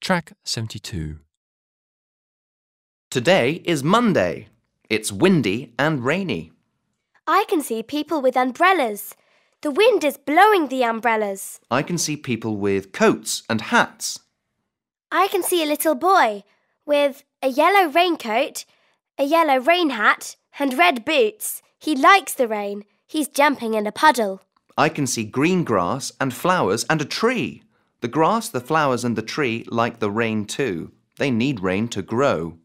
Track 72. Today is Monday. It's windy and rainy. I can see people with umbrellas. The wind is blowing the umbrellas. I can see people with coats and hats. I can see a little boy with a yellow raincoat, a yellow rain hat, and red boots. He likes the rain. He's jumping in a puddle. I can see green grass and flowers and a tree. The grass, the flowers, and the tree like the rain too. They need rain to grow.